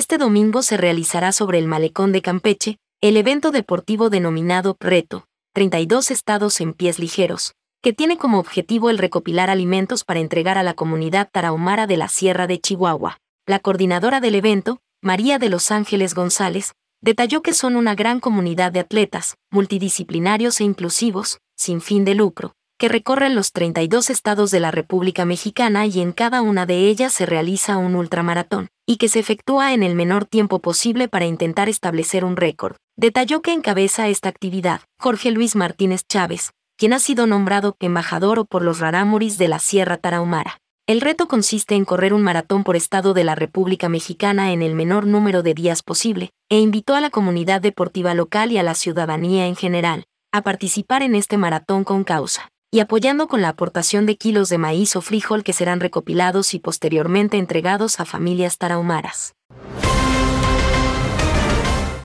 Este domingo se realizará sobre el malecón de Campeche el evento deportivo denominado Reto, 32 estados en pies ligeros, que tiene como objetivo el recopilar alimentos para entregar a la comunidad tarahumara de la Sierra de Chihuahua. La coordinadora del evento, María de Los Ángeles González, detalló que son una gran comunidad de atletas, multidisciplinarios e inclusivos, sin fin de lucro, que recorre los 32 estados de la República Mexicana y en cada una de ellas se realiza un ultramaratón, y que se efectúa en el menor tiempo posible para intentar establecer un récord. Detalló que encabeza esta actividad Jorge Luis Martínez Chávez, quien ha sido nombrado embajador por los rarámuris de la Sierra Tarahumara. El reto consiste en correr un maratón por estado de la República Mexicana en el menor número de días posible, e invitó a la comunidad deportiva local y a la ciudadanía en general a participar en este maratón con causa y apoyando con la aportación de kilos de maíz o frijol que serán recopilados y posteriormente entregados a familias tarahumaras.